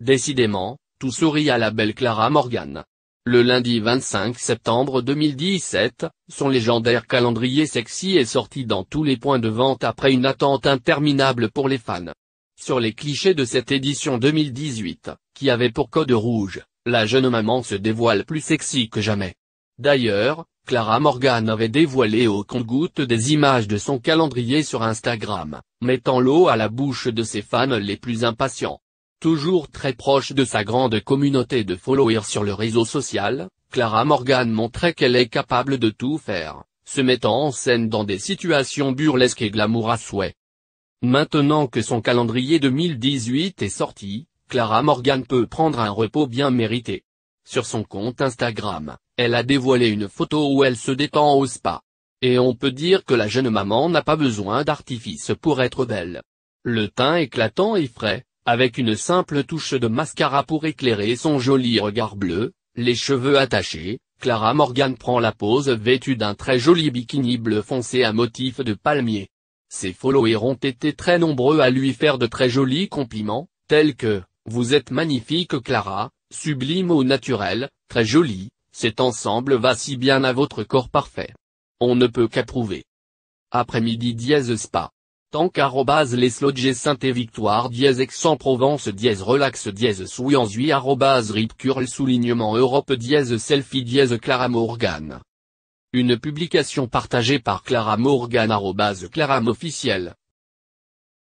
Décidément, tout sourit à la belle Clara Morgan. Le lundi 25 septembre 2017, son légendaire calendrier sexy est sorti dans tous les points de vente après une attente interminable pour les fans. Sur les clichés de cette édition 2018, qui avait pour code rouge, la jeune maman se dévoile plus sexy que jamais. D'ailleurs, Clara Morgan avait dévoilé au compte-goutte des images de son calendrier sur Instagram, mettant l'eau à la bouche de ses fans les plus impatients. Toujours très proche de sa grande communauté de followers sur le réseau social, Clara Morgan montrait qu'elle est capable de tout faire, se mettant en scène dans des situations burlesques et glamour à souhait. Maintenant que son calendrier 2018 est sorti, Clara Morgan peut prendre un repos bien mérité. Sur son compte Instagram, elle a dévoilé une photo où elle se détend au spa. Et on peut dire que la jeune maman n'a pas besoin d'artifice pour être belle. Le teint éclatant et frais, avec une simple touche de mascara pour éclairer son joli regard bleu, les cheveux attachés, Clara Morgan prend la pose vêtue d'un très joli bikini bleu foncé à motif de palmier. Ses followers ont été très nombreux à lui faire de très jolis compliments, tels que « Vous êtes magnifique Clara, sublime au naturel, très jolie, cet ensemble va si bien à votre corps parfait. On ne peut qu'approuver. » Après-midi dièse spa. Tank arrobase les sloges saint et victoire dièse Ex en provence dièse relax dièse souillanzui arrobase rip curl soulignement Europe dièse selfie dièse Clara Une publication partagée par Clara Morgan arrobase claram officielle.